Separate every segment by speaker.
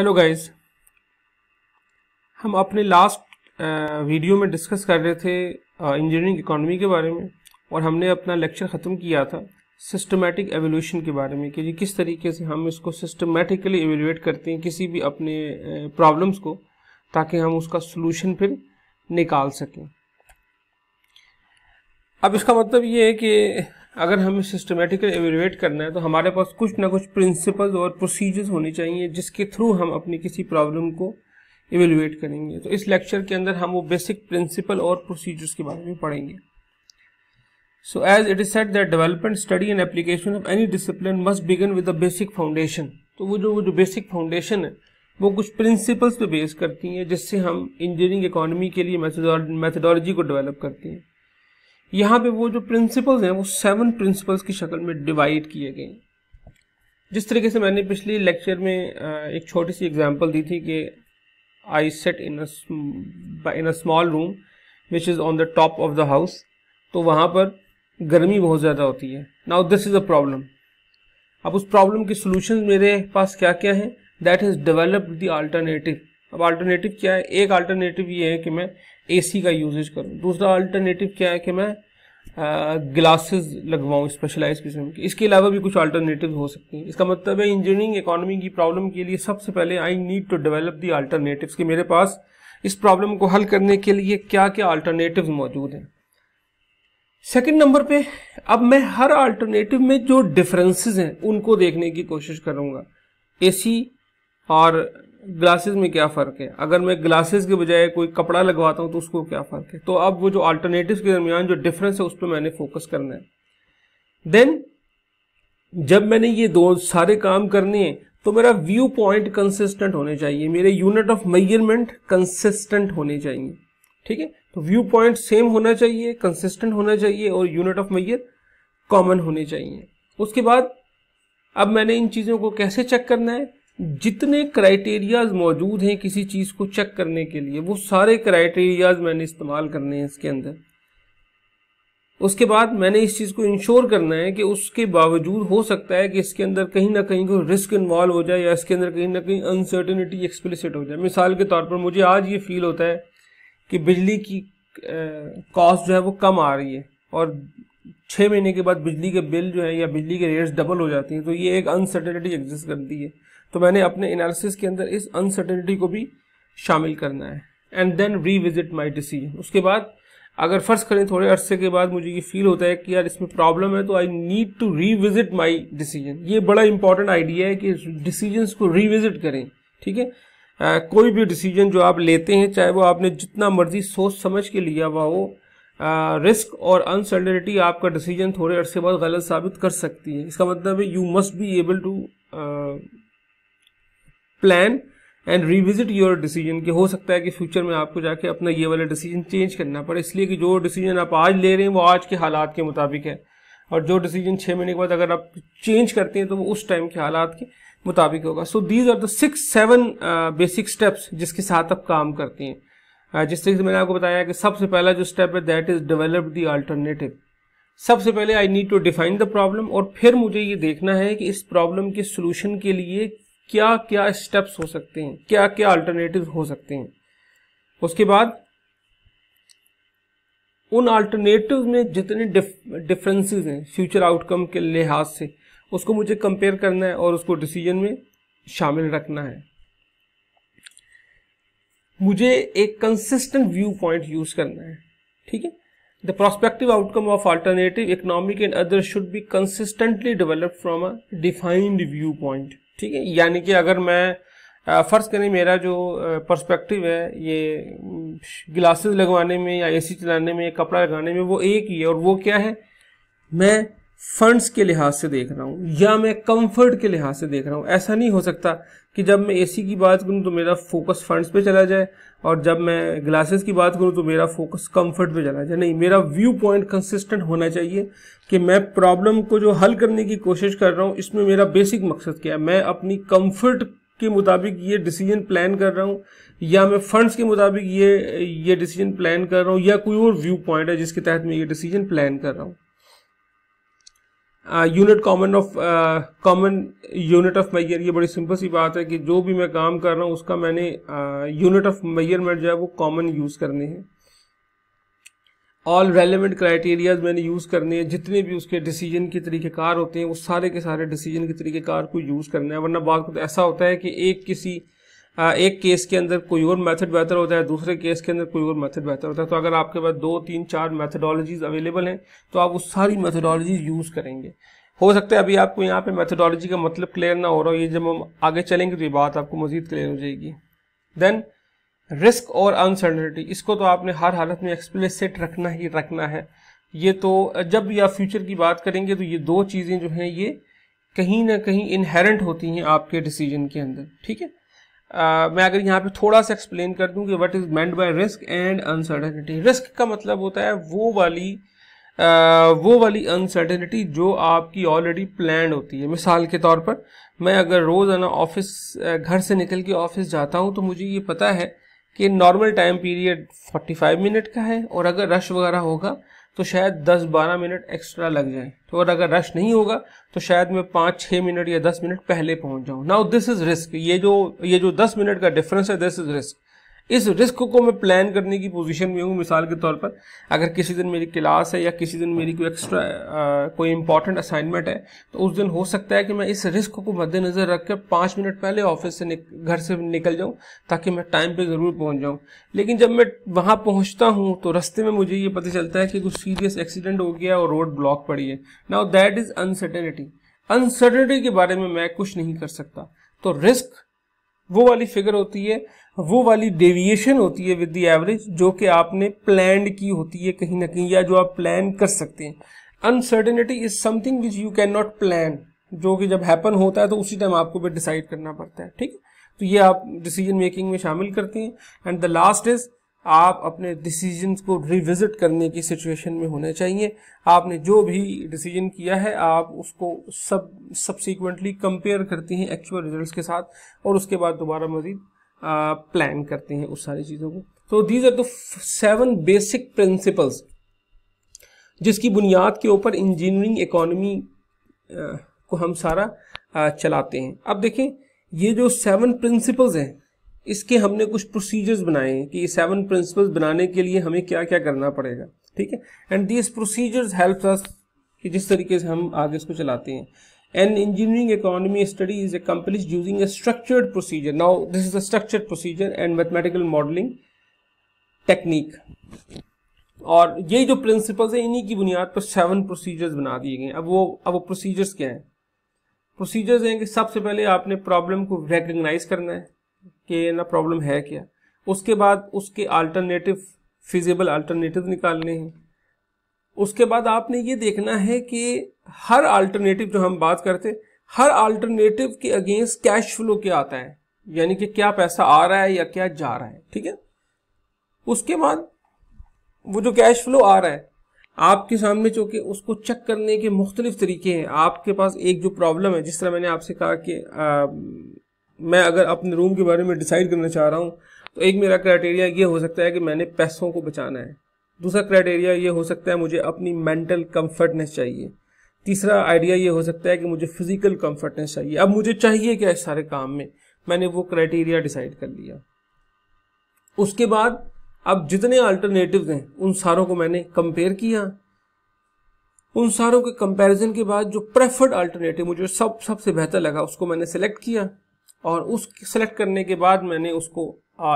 Speaker 1: Hello guys हम अपने last video में डिस्कस कर रहे थे इंजीनियरिंग इकोनॉमी के बारे में और हमने अपना लेक्चर ख़त्म किया था सिस्टमेटिक एवोल्यूशन के बारे में कि जी किस तरीके से हम इसको सिस्टमेटिकली एवेलुएट करते हैं किसी भी अपने प्रॉब्लम्स को ताकि हम उसका सोल्यूशन फिर निकाल सकें अब इसका मतलब ये है कि अगर हमें सिस्टमेटिकली एवेलुएट करना है तो हमारे पास कुछ ना कुछ प्रिंसिपल्स और प्रोसीजर्स होने चाहिए जिसके थ्रू हम अपनी किसी प्रॉब्लम को एवेलुएट करेंगे तो इस लेक्चर के अंदर हम वो बेसिक प्रिंसिपल और प्रोसीजर्स के बारे में पढ़ेंगे so as it is said that development study and application of any discipline must begin with the basic foundation तो वो जो वो जो बेसिक फाउंडेशन है वो कुछ प्रिंसिपल्स पे बेस करती हैं जिससे हम इंजीनियरिंग इकोनॉमी के लिए मैथडोलॉजी को डेवलप करते हैं यहाँ पे वो जो प्रिंसिपल्स हैं वो सेवन प्रिंसिपल्स की शक्ल में डिवाइड किए गए हैं जिस तरीके से मैंने पिछले लेक्चर में एक छोटी सी एग्जांपल दी थी कि I sat in in a small room which is on the top of the house तो वहाँ पर गर्मी बहुत ज़्यादा होती है now this is a problem अब उस प्रॉब्लम के सोल्यूशन मेरे पास क्या क्या हैं that is developed the alternative अब आल्टरनेटिव क्या है एक आल्टरनेटिव ये है कि मैं एसी का यूजेज करूँ दूसरा अल्टरनेटिव क्या है कि मैं ग्लासेस लगवाऊँ स्पेशलाइज किस्म की इसके अलावा भी कुछ अल्टरनेटिव हो सकते हैं इसका मतलब है इंजीनियरिंग इकोनॉमी की प्रॉब्लम के लिए सबसे पहले I need to develop the alternatives कि मेरे पास इस प्रॉब्लम को हल करने के लिए क्या क्या अल्टरनेटिव मौजूद हैं सेकेंड नंबर पे अब मैं हर अल्टरनेटिव में जो डिफरेंसेस हैं उनको देखने की कोशिश करूँगा एसी और ग्लासेस में क्या फ़र्क है अगर मैं ग्लासेस के बजाय कोई कपड़ा लगवाता हूँ तो उसको क्या फ़र्क है तो अब वो जो अल्टरनेटिव के दरमियान जो डिफरेंस है उस पर मैंने फोकस करना है देन जब मैंने ये दो सारे काम करने हैं तो मेरा व्यू पॉइंट कंसिस्टेंट होने चाहिए मेरे यूनिट ऑफ मेजरमेंट कंसिस्टेंट होने चाहिए ठीक है तो व्यू पॉइंट सेम होना चाहिए कंसिस्टेंट होना चाहिए और यूनिट ऑफ मेजर कॉमन होने चाहिए उसके बाद अब मैंने इन चीज़ों को कैसे चेक करना है जितने क्राइटेरियाज मौजूद हैं किसी चीज़ को चेक करने के लिए वो सारे क्राइटेरियाज मैंने इस्तेमाल करने हैं इसके अंदर उसके बाद मैंने इस चीज़ को इंश्योर करना है कि उसके बावजूद हो सकता है कि इसके अंदर कहीं ना कहीं कोई रिस्क इन्वॉल्व हो जाए या इसके अंदर कहीं ना कहीं अनसर्टेनिटी एक्सप्लिसिट हो जाए मिसाल के तौर पर मुझे आज ये फील होता है कि बिजली की कॉस्ट जो है वो कम आ रही है और छः महीने के बाद बिजली के बिल जो है या बिजली के रेट्स डबल हो जाती हैं तो ये एक अनसर्टेनिटी एग्जिस्ट करती है तो मैंने अपने एनालिसिस के अंदर इस अनसर्टेनिटी को भी शामिल करना है and then revisit my decision उसके बाद अगर फ़र्श करें थोड़े अरसे के बाद मुझे ये फील होता है कि यार इसमें प्रॉब्लम है तो I need to revisit my decision ये बड़ा इंपॉर्टेंट आइडिया है कि डिसीजंस को रीविजिट करें ठीक है uh, कोई भी डिसीजन जो आप लेते हैं चाहे वो आपने जितना मर्जी सोच समझ के लिया हुआ हो रिस्क uh, और अनसर्टेनिटी आपका डिसीजन थोड़े अरसे बाद गलत साबित कर सकती है इसका मतलब है you must be able to plan and revisit your decision कि हो सकता है कि फ्यूचर में आपको जाके अपना ये वाला डिसीजन चेंज करना पड़े इसलिए कि जो डिसीजन आप आज ले रहे हैं वो आज के हालात के मुताबिक है और जो डिसीजन छः महीने के बाद अगर आप चेंज करते हैं तो वो उस टाइम के हालात के मुताबिक होगा so these are the six seven basic steps जिसके साथ आप काम करते हैं uh, जिस तरीके से मैंने आपको बताया कि सबसे पहला जो स्टेप है that is develop the alternative सबसे पहले I need to define the problem और फिर मुझे ये देखना है कि इस प्रॉब्लम के सोल्यूशन के लिए क्या क्या स्टेप्स हो सकते हैं क्या क्या अल्टरनेटिव हो सकते हैं उसके बाद उन अल्टरनेटिव में जितने डिफरेंसेस हैं फ्यूचर आउटकम के लिहाज से उसको मुझे कंपेयर करना है और उसको डिसीजन में शामिल रखना है मुझे एक कंसिस्टेंट व्यू पॉइंट यूज करना है ठीक है the prospective outcome of alternative economic and other should be consistently develop from a defined view point ठीक है यानी कि अगर मैं फ़र्ज़ करें मेरा जो पर्सपेक्टिव है ये ग्लासेस लगवाने में या एसी चलाने में कपड़ा लगाने में वो एक ही है और वो क्या है मैं फंड्स के लिहाज से देख रहा हूँ या मैं कंफर्ट के लिहाज से देख रहा हूँ ऐसा नहीं हो सकता कि जब मैं एसी की बात करूँ तो मेरा फोकस फंड्स पे चला जाए और जब मैं ग्लासेस की बात करूँ तो मेरा फोकस कंफर्ट पे चला जाए नहीं मेरा व्यू पॉइंट कंसिस्टेंट होना चाहिए कि मैं प्रॉब्लम को जो हल करने की कोशिश कर रहा हूँ इसमें मेरा बेसिक मकसद क्या है मैं अपनी कम्फर्ट के मुताबिक ये डिसीजन प्लान कर रहा हूँ या मैं फंड्स के मुताबिक ये ये डिसीजन प्लान कर रहा हूँ या कोई और व्यू पॉइंट है जिसके तहत मैं ये डिसीजन प्लान कर रहा हूँ unit common of common unit of measure ये बड़ी सिंपल सी बात है कि जो भी मैं काम कर रहा हूँ उसका मैंने यूनिट ऑफ मैयरमेंट जो है वो कॉमन यूज़ करने हैं ऑल रेलिवेंट क्राइटेरियाज मैंने यूज़ करने हैं जितने भी उसके डिसीजन के तरीक़ेकार होते हैं वो सारे के सारे डिसीजन के तरीक़ेकार को यूज़ करना है वरना बात तो ऐसा होता है कि एक किसी हाँ, एक केस के अंदर कोई और मेथड बेहतर होता है दूसरे केस के अंदर कोई और मेथड बेहतर होता है तो अगर आपके पास दो तीन चार मेथडोलॉजीज अवेलेबल हैं तो आप वो सारी मेथडोलॉजीज यूज़ करेंगे हो सकता है अभी आपको यहाँ पे मेथडोलॉजी का मतलब क्लियर ना हो रहा हो ये जब हम आगे चलेंगे तो ये बात आपको मजीद क्लियर हो जाएगी देन रिस्क और अनसर्टनिटी इसको तो आपने हर हालत में एक्सप्लिसिट रखना ही रखना है ये तो जब भी आप फ्यूचर की बात करेंगे तो ये दो चीज़ें जो हैं ये कहीं ना कहीं इनहेरेंट होती हैं आपके डिसीजन के अंदर ठीक है मैं अगर यहाँ पे थोड़ा सा एक्सप्लेन कर दूँ कि what is meant by risk and uncertainty risk का मतलब होता है वो वाली आ, वो वाली अनसर्टेनिटी जो आपकी ऑलरेडी प्लान होती है मिसाल के तौर पर मैं अगर रोज़ाना ऑफिस घर से निकल के ऑफिस जाता हूँ तो मुझे ये पता है कि नॉर्मल टाइम पीरियड 45 मिनट का है और अगर रश वगैरह होगा तो शायद 10-12 मिनट एक्स्ट्रा लग जाए तो और अगर रश नहीं होगा तो शायद मैं 5-6 मिनट या 10 मिनट पहले पहुंच जाऊं नाउ दिस इज़ रिस्क ये जो ये जो 10 मिनट का डिफरेंस है दिस इज़ रिस्क इस रिस्क को मैं प्लान करने की पोजीशन में हूँ मिसाल के तौर पर अगर किसी दिन मेरी क्लास है या किसी दिन मेरी कोई एक्स्ट्रा कोई इंपॉर्टेंट असाइनमेंट है तो उस दिन हो सकता है कि मैं इस रिस्क को मद्देनजर रख कर पाँच मिनट पहले ऑफिस से घर से निकल जाऊँ ताकि मैं टाइम पर ज़रूर पहुँच जाऊँ लेकिन जब मैं वहाँ पहुँचता हूँ तो रस्ते में मुझे ये पता चलता है कि कुछ सीरियस एक्सीडेंट हो गया और रोड ब्लॉक पड़ी है now that is uncertainty uncertainty के बारे में मैं कुछ नहीं कर सकता तो रिस्क वो वाली फिगर होती है वो वाली डेविएशन होती है विद द एवरेज जो कि आपने प्लान की होती है कहीं ना कहीं या जो आप प्लान कर सकते हैं uncertainty is something which you can not plan जो कि जब हैपन होता है तो उसी टाइम आपको भी डिसाइड करना पड़ता है ठीक है तो ये आप डिसीजन मेकिंग में शामिल करते हैं एंड द लास्ट इज़ आप अपने डिसीजन को रिविजिट करने की सिचुएशन में होने चाहिए आपने जो भी डिसीजन किया है आप उसको सब सब्सिक्वेंटली कंपेयर करती हैं एक्चुअल रिजल्ट्स के साथ और उसके बाद दोबारा मजीद प्लान करते हैं उस सारी चीज़ों को तो these are the seven basic principles जिसकी बुनियाद के ऊपर इंजीनियरिंग इकोनॉमी को हम सारा चलाते हैं अब देखें ये जो सेवन प्रिंसिपल्स हैं इसके हमने कुछ प्रोसीजर्स बनाए हैं कि ये सेवन प्रिंसिपल्स बनाने के लिए हमें क्या क्या करना पड़ेगा ठीक है and this procedures help us कि जिस तरीके से हम आगे इसको चलाते हैं an engineering economy study is accomplish using a structured procedure now this is a structured procedure and mathematical modelling technique और ये जो प्रिंसिपल्स हैं इन्हीं की बुनियाद पर सेवन प्रोसीजर्स बना दिए गए अब वो अब वो प्रोसीजर्स क्या हैं प्रोसीजर्स हैं कि सबसे पहले आपने प्रॉब्लम को रिकग्नाइज करना है कि ना प्रॉब्लम है क्या उसके बाद उसके अल्टरनेटिव फिजिबल अल्टरनेटिव निकालने हैं उसके बाद आपने ये देखना है कि हर अल्टरनेटिव जो हम बात करते हर अल्टरनेटिव के अगेंस्ट कैश फ्लो क्या आता है यानी कि क्या पैसा आ रहा है या क्या जा रहा है ठीक है उसके बाद वो जो कैश फ्लो आ रहा है आपके सामने चूंकि उसको चेक करने के मुख्तलिफ तरीके हैं आपके पास एक जो प्रॉब्लम है जिस तरह मैंने आपसे कहा कि मैं अगर अपने रूम के बारे में डिसाइड करना चाह रहा हूँ तो एक मेरा क्राइटेरिया ये हो सकता है कि मैंने पैसों को बचाना है दूसरा क्राइटेरिया ये हो सकता है मुझे अपनी मेंटल कम्फर्टनेस चाहिए तीसरा आइडिया ये हो सकता है कि मुझे फिजिकल कम्फर्टनेस चाहिए अब मुझे चाहिए क्या इस सारे काम में मैंने वो क्राइटेरिया डिसाइड कर लिया उसके बाद अब जितने अल्टरनेटिव हैं उन सारों को मैंने कंपेयर किया उन सारों के कंपैरिजन के बाद जो प्रेफर्ड अल्टरनेटिव मुझे सब सबसे बेहतर लगा उसको मैंने सेलेक्ट किया और उस सेलेक्ट करने के बाद मैंने उसको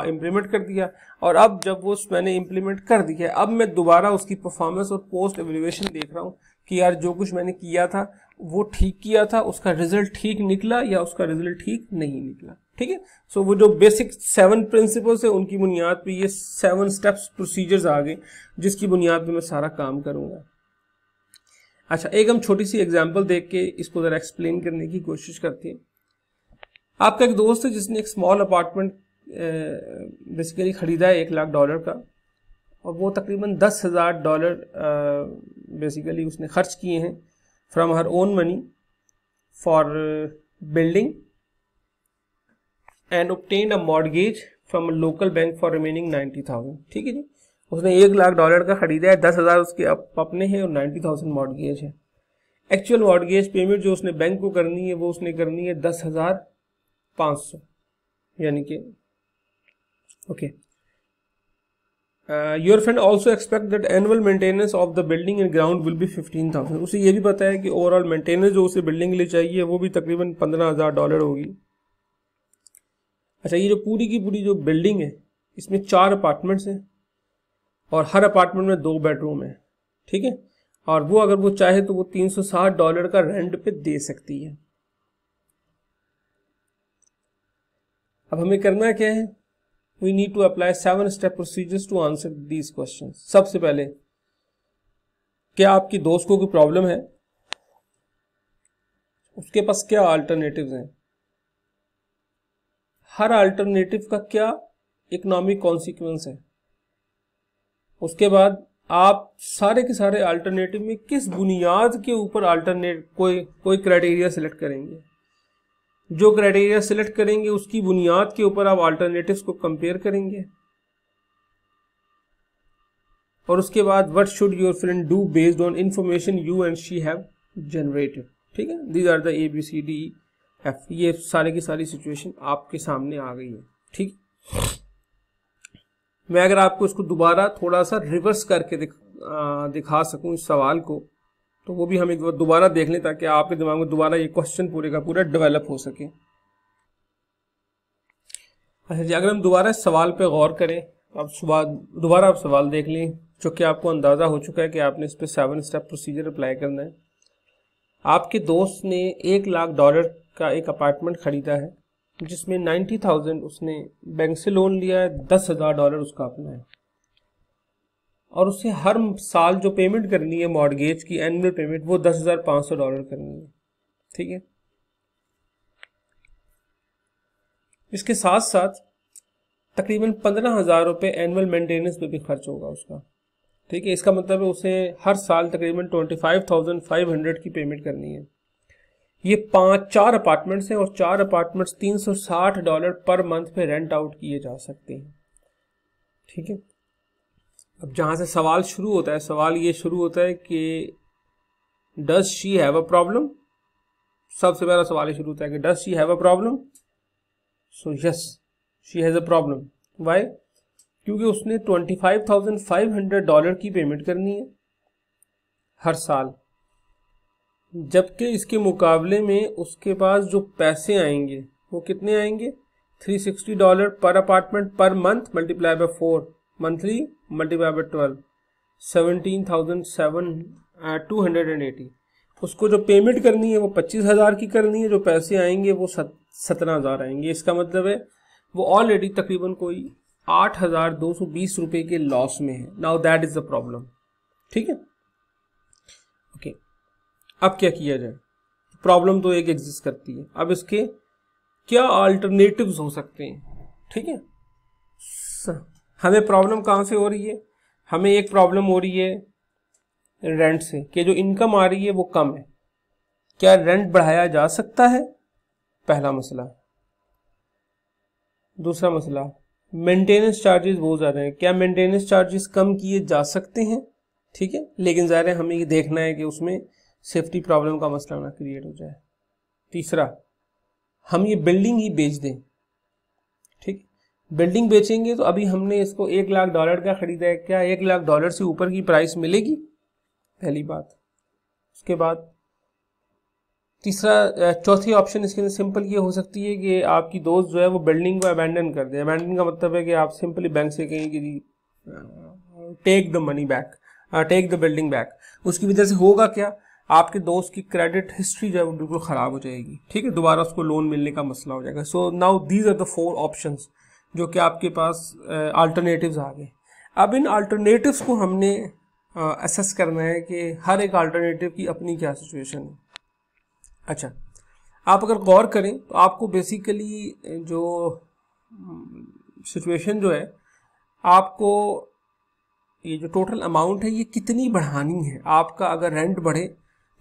Speaker 1: इम्प्लीमेंट कर दिया और अब जब वो मैंने इम्प्लीमेंट कर दिया अब मैं दोबारा उसकी परफॉर्मेंस और पोस्ट एवेल्यूशन देख रहा हूँ कि यार जो कुछ मैंने किया था वो ठीक किया था उसका रिजल्ट ठीक निकला या उसका रिजल्ट ठीक नहीं निकला ठीक है सो वो जो बेसिक सेवन प्रिंसिपल्स है उनकी बुनियाद पर ये सेवन स्टेप्स प्रोसीजर्स आ गए जिसकी बुनियाद पर मैं सारा काम करूँगा अच्छा एक हम छोटी सी एग्जाम्पल देख के इसको ज़रा एक्सप्लेन करने की कोशिश करते हैं आपका एक दोस्त है जिसने एक स्मॉल अपार्टमेंट बेसिकली ख़रीदा है एक लाख डॉलर का और वो तकरीबन दस हज़ार डॉलर बेसिकली उसने खर्च किए हैं from her own money for building and obtained a mortgage from local bank for remaining ninety thousand ठीक है जी उसने एक लाख डॉलर का खरीदा है दस हज़ार उसके अप, अपने हैं और नाइन्टी थाउजेंड मॉडगेज है एक्चुअल मॉडगेज पेमेंट जो उसने बैंक को करनी है वो उसने करनी है दस हज़ार पांच सौ यानी कि okay your friend also expect that annual maintenance of the building and ground will be fifteen thousand उसे ये भी पता है कि ओवरऑल मेंटेनेंस जो उसे बिल्डिंग के लिए चाहिए वो भी तकरीबन पंद्रह हज़ार डॉलर होगी अच्छा ये जो पूरी की पूरी जो बिल्डिंग है इसमें चार अपार्टमेंट्स हैं और हर अपार्टमेंट में दो बेडरूम है ठीक है और वो अगर वो चाहे तो वो 360 डॉलर का रेंट पे दे सकती है अब हमें करना क्या है we need to apply seven step procedures to answer these question सबसे पहले क्या आपकी दोस्त को कोई प्रॉब्लम है उसके पास क्या अल्टरनेटिव हैं हर अल्टरनेटिव का क्या इकोनॉमिक कॉन्सिक्वेंस है उसके बाद आप सारे के सारे अल्टरनेटिव में किस बुनियाद के ऊपर अल्टरनेट कोई कोई क्राइटेरिया सेलेक्ट करेंगे जो क्राइटेरिया सिलेक्ट करेंगे उसकी बुनियाद के ऊपर आप अल्टरनेटिव्स को कंपेयर करेंगे और उसके बाद what should your friend do based on information you and she have generated ठीक है these are the A B C D F ये सारे की सारी सिचुएशन आपके सामने आ गई है ठीक मैं अगर आपको इसको दोबारा थोड़ा सा रिवर्स करके दिख, आ, दिखा सकूं इस सवाल को तो वो भी हम एक बार दोबारा देख लें ताकि आपके दिमाग में दोबारा ये क्वेश्चन पूरे का पूरा डेवलप हो सके अच्छा जी अगर हम दोबारा इस सवाल पे गौर करें तो आप सुबह दोबारा आप सवाल देख लें चूंकि आपको अंदाज़ा हो चुका है कि आपने इस पर सेवन स्टेप प्रोसीजर अप्लाई करना है आपके दोस्त ने एक लाख डॉलर का एक अपार्टमेंट ख़रीदा है जिसमें नाइन्टी थाउजेंड उसने बैंक से लोन लिया है दस हज़ार डॉलर उसका अपना है और उसे हर साल जो पेमेंट करनी है मॉडगेज की एनुअल पेमेंट वो दस हज़ार पाँच सौ डॉलर करनी है ठीक है इसके साथ साथ तकरीबन पंद्रह हज़ार रुपये एनुअल मेंटेनेंस पे भी खर्च होगा उसका ठीक है इसका मतलब है उसे हर साल तकरीबन twenty five thousand five hundred की पेमेंट करनी है ये पांच चार अपार्टमेंट्स हैं और चार अपार्टमेंट्स तीन सौ साठ डॉलर पर मंथ पे रेंट आउट किए जा सकते हैं ठीक है अब जहाँ से सवाल शुरू होता है सवाल ये शुरू होता है कि does she have a problem सबसे पहला सवाल ये शुरू होता है कि does she have a problem so yes she has a problem why क्योंकि उसने twenty five thousand five hundred dollar की पेमेंट करनी है हर साल जबकि इसके मुकाबले में उसके पास जो पैसे आएंगे वो कितने आएंगे थ्री सिक्सटी डॉलर पर अपार्टमेंट पर month multiply by four monthly multiply by twelve seventeen thousand seven two hundred and eighty उसको जो पेमेंट करनी है वो पच्चीस हज़ार की करनी है जो पैसे आएंगे वो सत्रह हज़ार आएंगे इसका मतलब है वो ऑलरेडी तकरीबन कोई आठ हज़ार दो सौ बीस रुपये के लॉस में है now that is the problem ठीक है ओके okay. अब क्या किया जाए प्रॉब्लम तो एक एग्जिस्ट करती है अब इसके क्या अल्टरनेटिव्स हो सकते हैं ठीक है हमें प्रॉब्लम कहाँ से हो रही है हमें एक प्रॉब्लम हो रही है रेंट से कि जो इनकम आ रही है वो कम है क्या रेंट बढ़ाया जा सकता है पहला मसला दूसरा मसला मेंटेनेंस चार्जेस बहुत ज़्यादा हैं क्या मेंटेनेंस चार्जेस कम किए जा सकते हैं ठीक है लेकिन ज़ाहिर है हमें ये देखना है कि उसमें सेफ्टी प्रॉब्लम का मसला ना क्रिएट हो जाए तीसरा हम ये बिल्डिंग ही बेच दें ठीक बिल्डिंग बेचेंगे तो अभी हमने इसको एक लाख डॉलर का ख़रीदा है क्या एक लाख डॉलर से ऊपर की प्राइस मिलेगी पहली बात उसके बाद तीसरा चौथी ऑप्शन इसके अंदर सिंपल ये हो सकती है कि आपकी दोस्त जो है वो बिल्डिंग को अबेंडन कर दे अबेंडन का मतलब है कि आप सिंपली बैंक से कहें कि take the money back take the building back उसकी वजह से होगा क्या आपके दोस्त की क्रेडिट हिस्ट्री जो है वो बिल्कुल ख़राब हो जाएगी ठीक है दोबारा उसको लोन मिलने का मसला हो जाएगा so now these are the four options जो कि आपके पास अल्टरनेटिव्स आ गए अब इन अल्टरनेटिव्स को हमने असेस करना है कि हर एक अल्टरनेटिव की अपनी क्या सिचुएशन है अच्छा आप अगर गौर करें तो आपको बेसिकली जो सिचुएशन जो है आपको ये जो टोटल अमाउंट है ये कितनी बढ़ानी है आपका अगर रेंट बढ़े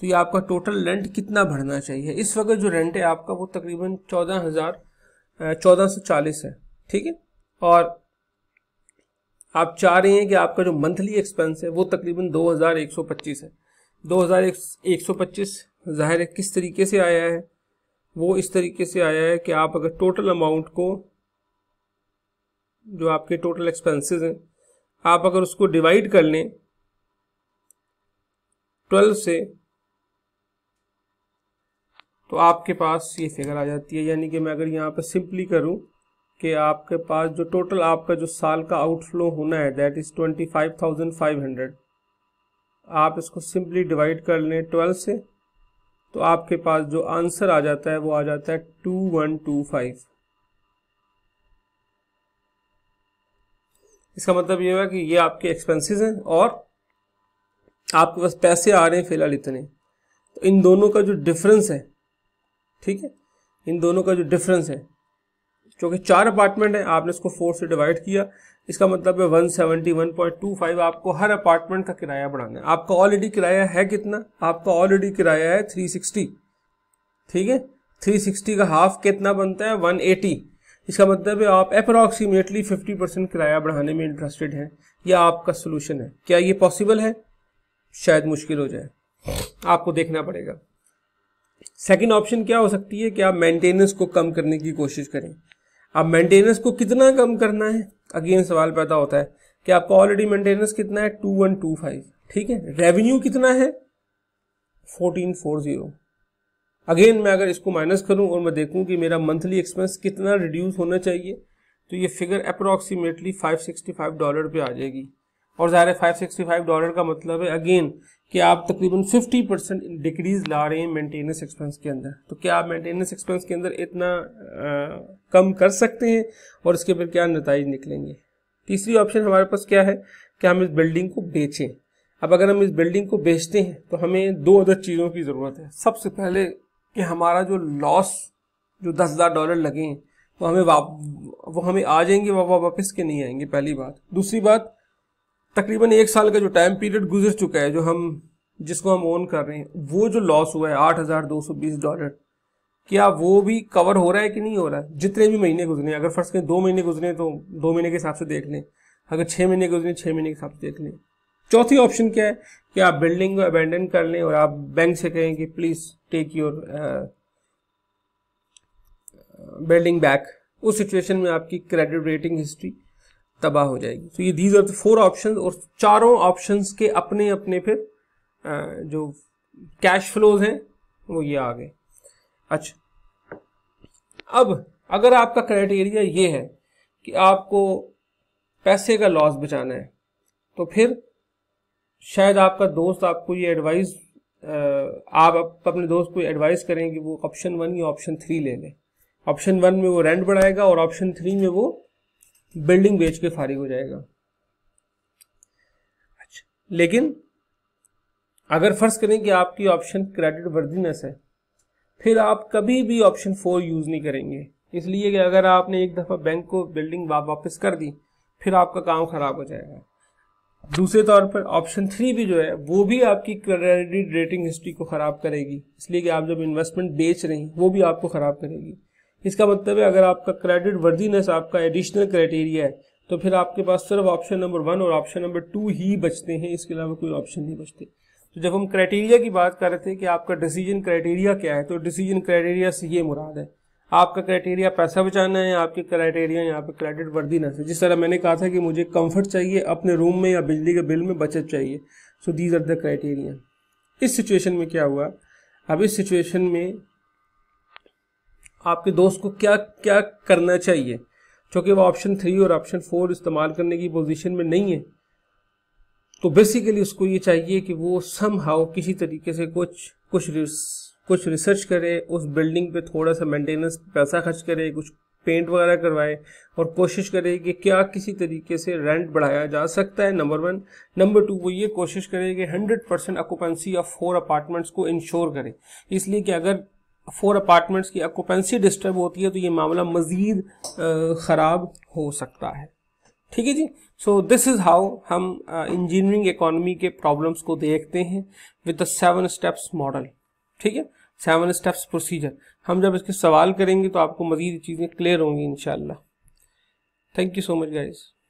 Speaker 1: तो ये आपका टोटल रेंट कितना बढ़ना चाहिए इस वक्त जो रेंट है आपका वो तकरीबन चौदह हज़ार चौदह सौ चालीस है ठीक है और आप चाह रहे हैं कि आपका जो मंथली एक्सपेंस है वो तकरीबन 2125 है 2125 जाहिर है किस तरीके से आया है वो इस तरीके से आया है कि आप अगर टोटल अमाउंट को जो आपके टोटल एक्सपेंसेस हैं आप अगर उसको डिवाइड कर लें 12 से तो आपके पास ये फिगर आ जाती है यानी कि मैं अगर यहाँ पर सिंपली करूँ कि आपके पास जो टोटल आपका जो साल का आउटफ्लो होना है that is twenty five thousand five hundred आप इसको सिंपली डिवाइड कर लें ट्वेल्व से तो आपके पास जो आंसर आ जाता है वो आ जाता है टू वन टू फाइव इसका मतलब ये हुआ कि ये आपके एक्सपेंसेस हैं और आपके पास पैसे आ रहे हैं फिलहाल इतने तो इन दोनों का जो डिफरेंस है ठीक है इन दोनों का जो डिफरेंस है क्योंकि चार अपार्टमेंट है आपने इसको फोर से डिवाइड किया इसका मतलब है फाइव आपको हर अपार्टमेंट का किराया बढ़ाना है आपका ऑलरेडी किराया है कितना आपका ऑलरेडी किराया है थ्री सिक्सटी ठीक है थ्री सिक्सटी का हाफ कितना बनता है एटी इसका मतलब है आप अप्रॉक्सीमेटली फिफ्टी परसेंट किराया बढ़ाने में इंटरेस्टेड हैं यह आपका सोल्यूशन है क्या ये पॉसिबल है शायद मुश्किल हो जाए आपको देखना पड़ेगा सेकेंड ऑप्शन क्या हो सकती है कि आप मेंटेनेंस को कम करने की कोशिश करें अब मेंटेनेंस को कितना कम करना है अगेन सवाल पैदा होता है कि आपका ऑलरेडी मेंटेनेंस कितना है टू वन टू फाइव ठीक है रेवेन्यू कितना है फोर्टीन फोर जीरो अगेन मैं अगर इसको माइनस करूं और मैं देखूं कि मेरा मंथली एक्सपेंस कितना रिड्यूस होना चाहिए तो ये figure approximately five sixty five dollar पे आ जाएगी और ज़ाहिर है फाइव डॉलर का मतलब है अगेन कि आप तकरीबन 50 परसेंट डिक्रीज ला रहे हैं मेंटेनेंस एक्सपेंस के अंदर तो क्या आप मेंटेनेंस एक्सपेंस के अंदर इतना आ, कम कर सकते हैं और इसके फिर क्या नतज निकलेंगे तीसरी ऑप्शन हमारे पास क्या है कि हम इस बिल्डिंग को बेचें अब अगर हम इस बिल्डिंग को बेचते हैं तो हमें दो अदर चीज़ों की ज़रूरत है सबसे पहले कि हमारा जो लॉस जो दस हज़ार डॉलर लगे हैं वो हमें वाप वो हमें आ जाएंगे वापस के नहीं आएंगे पहली बात दूसरी बात तकरीबन एक साल का जो टाइम पीरियड गुजर चुका है जो हम जिसको हम ओन कर रहे हैं वो जो लॉस हुआ है आठ हजार दो सौ बीस डॉलर क्या वो भी कवर हो रहा है कि नहीं हो रहा है जितने भी महीने गुजरे अगर फर्स्ट के दो महीने गुजरे तो दो महीने के हिसाब से देख लें अगर छह महीने गुजरे छह महीने के हिसाब से देख लें चौथी ऑप्शन क्या है कि आप बिल्डिंग को अबेंडन कर लें और आप बैंक से कहें कि please take your building back उस सिचुएशन में आपकी क्रेडिट रेटिंग हिस्ट्री तबाह हो जाएगी तो ये these are the four option और चारों ऑप्शंस के अपने अपने फिर जो कैश फ्लोज हैं वो ये आ गए अच्छा अब अगर आपका क्राइटेरिया ये है कि आपको पैसे का लॉस बचाना है तो फिर शायद आपका दोस्त आपको ये एडवाइस आप अपने दोस्त को एडवाइस करें कि वो ऑप्शन वन या ऑप्शन थ्री ले लें ऑप्शन वन में वो रेंट बढ़ाएगा और ऑप्शन थ्री में वो बिल्डिंग बेच के फारिग हो जाएगा अच्छा लेकिन अगर फर्ज करें कि आपकी ऑप्शन क्रेडिट वर्दीनेस है फिर आप कभी भी ऑप्शन फोर यूज नहीं करेंगे इसलिए कि अगर आपने एक दफा बैंक को बिल्डिंग वापस कर दी फिर आपका काम खराब हो जाएगा दूसरे तौर पर ऑप्शन थ्री भी जो है वो भी आपकी क्रेडिट रेटिंग हिस्ट्री को खराब करेगी इसलिए कि आप जब इन्वेस्टमेंट बेच रहे हैं वो भी आपको खराब करेगी इसका मतलब है अगर आपका क्रेडिट वर्दीनेस आपका एडिशनल क्राइटेरिया है तो फिर आपके पास सिर्फ ऑप्शन नंबर वन और ऑप्शन नंबर टू ही बचते हैं इसके अलावा कोई ऑप्शन नहीं बचते तो जब हम क्राइटेरिया की बात कर रहे थे कि आपका डिसीजन क्राइटेरिया क्या है तो डिसीजन क्राइटेरिया से ये मुराद है आपका क्राइटेरिया पैसा बचाना है आपके क्राइटेरिया यहाँ पे क्रेडिट वर्दीनेस है जिस तरह मैंने कहा था कि मुझे कंफर्ट चाहिए अपने रूम में या बिजली के बिल में बचत चाहिए so these are the criteria इस सिचुएशन में क्या हुआ अब इस सिचुएशन में आपके दोस्त को क्या क्या करना चाहिए क्योंकि वह ऑप्शन थ्री और ऑप्शन फोर इस्तेमाल करने की पोजीशन में नहीं है तो बेसिकली उसको ये चाहिए कि वो सम हाउ किसी तरीके से कुछ कुछ रिस, कुछ रिसर्च करे उस बिल्डिंग पे थोड़ा सा मेंटेनेंस पैसा खर्च करे कुछ पेंट वगैरह करवाए और कोशिश करे कि क्या किसी तरीके से रेंट बढ़ाया जा सकता है नंबर वन नंबर टू वो ये कोशिश करे कि hundred percent occupancy of four apartments को इंश्योर करे इसलिए कि अगर फोर अपार्टमेंट्स की ऑक्यूपेंसी डिस्टर्ब होती है तो ये मामला मज़ीद ख़राब हो सकता है ठीक है जी सो दिस इज़ हाउ हम इंजीनियरिंग इकोनॉमी के प्रॉब्लम्स को देखते हैं with the seven steps model ठीक है सेवन स्टेप्स प्रोसीजर हम जब इसके सवाल करेंगे तो आपको मज़ीद चीज़ें क्लियर होंगी इन thank you so much guys